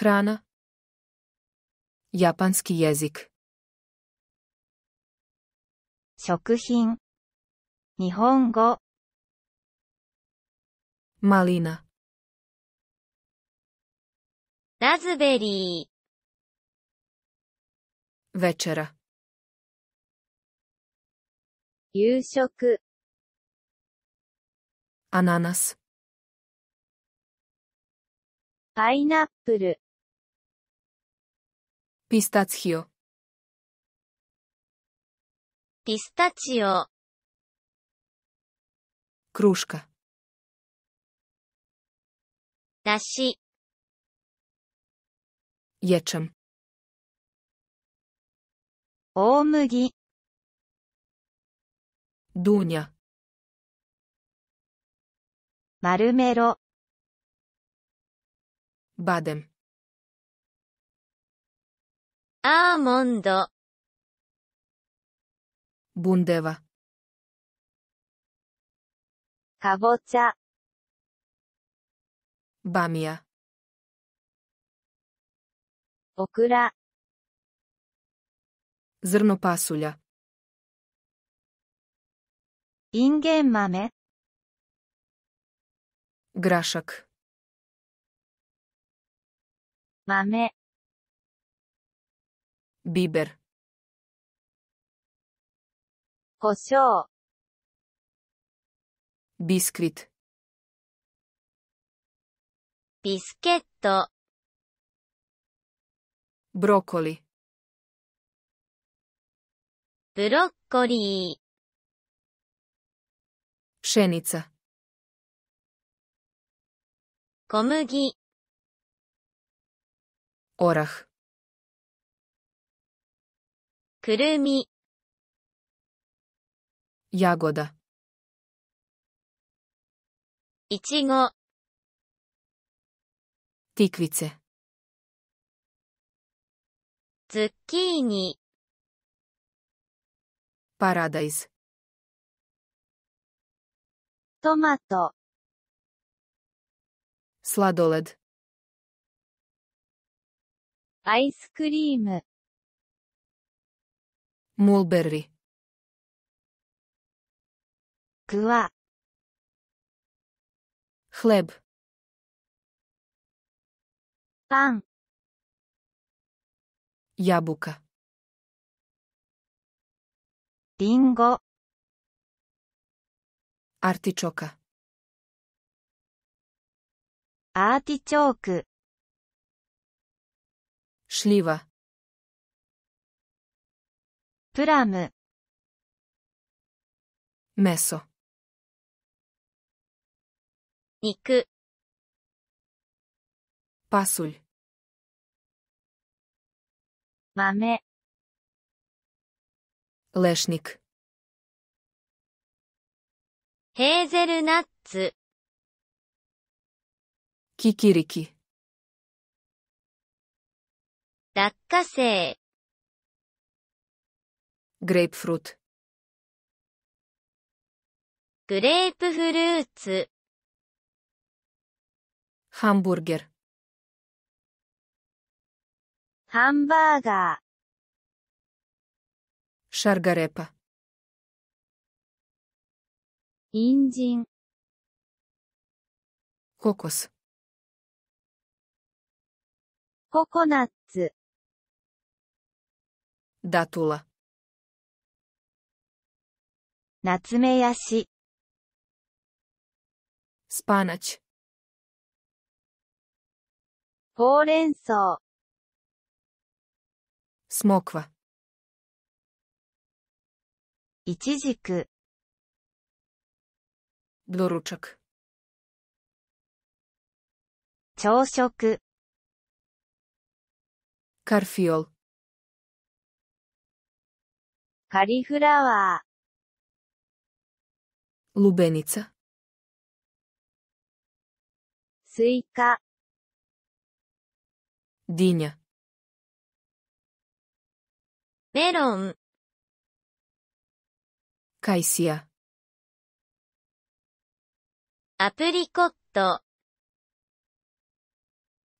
Храна. я п о н с к 食品日本語マリーナラズベリーヴチェラ夕食アナナスパイナップル Pistachio. Pistachio. Kruszka. Dashi. Jeczem. Omugi. Dunia. Marumero. Badem. アーモンド。ブンデバ。カボチャ。バミア。オクラ。ズルノパスウリャ。インゲン豆。グラシャク。豆。Бибер. Кошо. Бисквит. Бискетто. Брокколи. Брокколи. Пшеница. Комуги. Орах. くるみやごだいちごティクイツェズッキーニパラダイストマトスラドレッドアイスクリーム Mulberry. Ква. Хлеб. Пан. Яблоко. Линго. Артичока. Артичок. Шлива. プラム。メソ。肉。パスル。豆。レシニク。ヘーゼルナッツ。キキリキ。落花生。グレープフルーツ。ハンブーガー。ハンバーガー。シャルガレパ。人参。ココス。ココナッツ。ダトゥラ。夏目やしスパナチほうれん草スモークはいちじくロルチャク朝食カルフィオルカリフラワー Лубеница. Суйка. Диня. Мерон. Кайсия. Априкотто.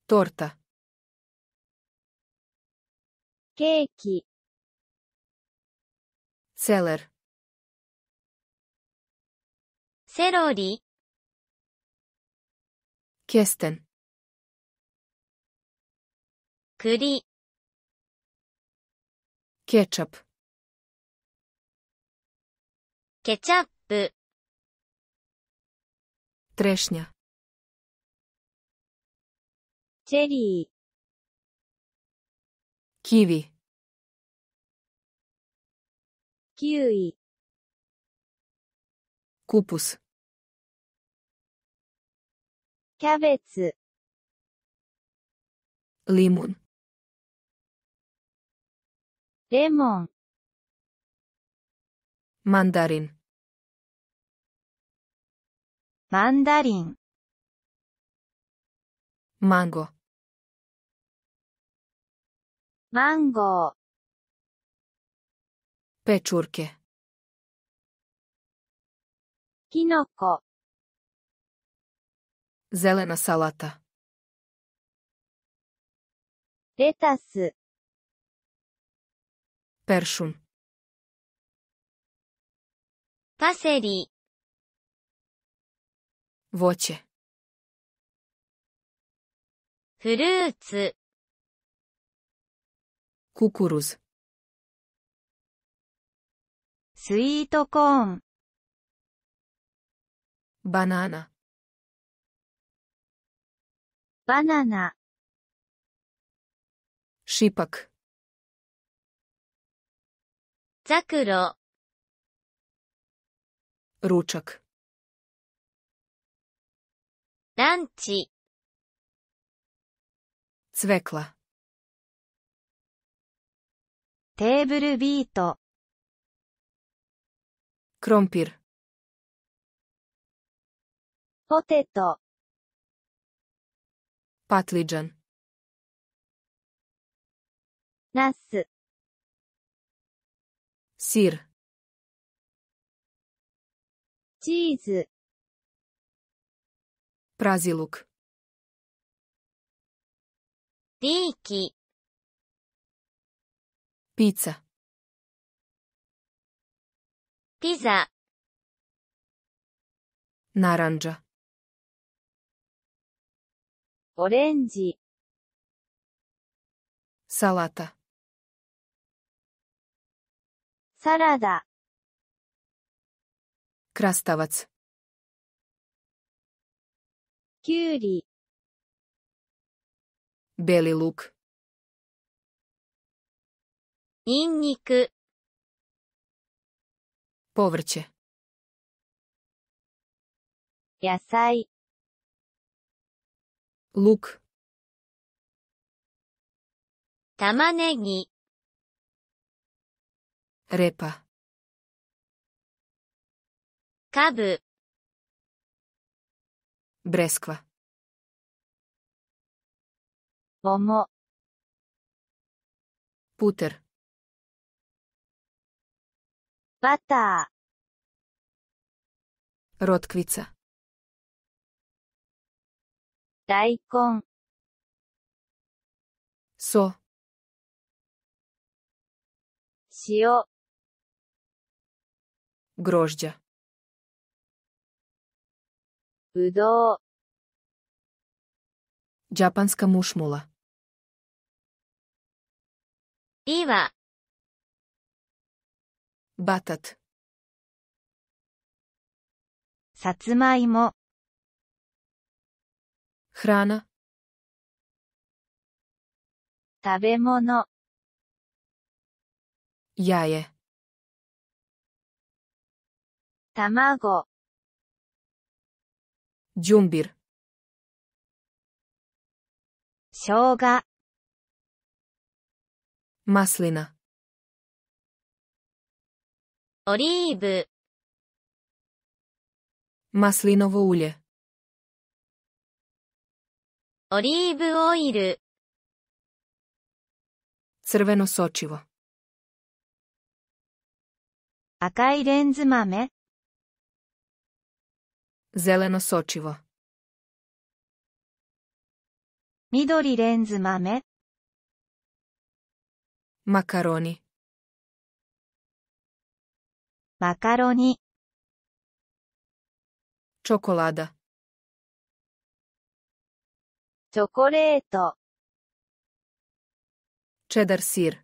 Торта. Кейки. Целер. セロリ Kirsten 栗 Ketchup ケチャップ Трешня チェリー Kiwi キウイ Купус キャベツ。リモン。レモン。マンダリン。マンダリン。マンゴー。マンゴー。ペチュルケ。キノコ。Zelena salata. レタス、Peršun. パセリ、Voće. フルーツ、Kukuruz. スイートコーン、Banana. банана шипок ザクロ ручак ランチ цвекла テーブルビート кромпир ポテト Patlıcan. Nasıl? Sir. Cheese. Praziluk. Diki. Pizza. Pizza. Naranja. オレンジ。サラダ。サラダ。クラスタワツ。きゅうり。ベリルク。ニンニク。ポヴルチェ。野菜。лук 玉ねぎ репа カブ бресква 桃 путер バター ротвица 大根。そう。塩。グロージャ。ブドウ。ジャパンスカムシモラ。ピーマ。バタト。さつまいも。Храна. 食べ物 Яе. 卵 Джумбир. 生姜 Маслина. オリーブ Маслиново уле. オリーブオイル。Crveno s o č 赤いレンズ豆。Zeleno s 緑レンズ豆。マカロニ。マカロニ。チョコラダ。チョコレート。チェダーシー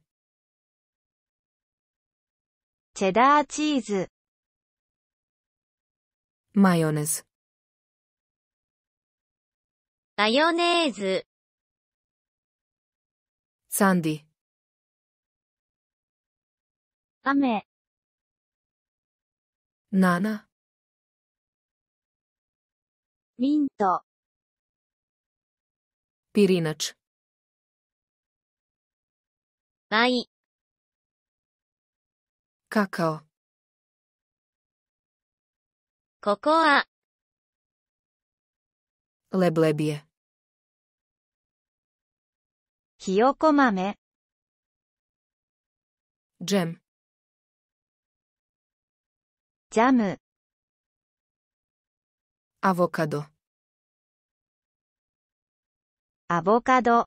チェダーチーズ。マヨネーズ。マヨネーズ。サンディ。雨。ナナ。ミント。Pirinač. Vai. Kakao. Kokoa. Leblebie. Hioko mame. Džem. Džamu. Avokado. Авокадо.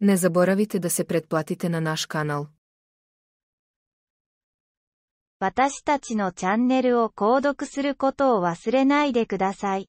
Не заборавите да се предплатите на наш канал. 私たちのチャンネルを購読することを忘れないでください。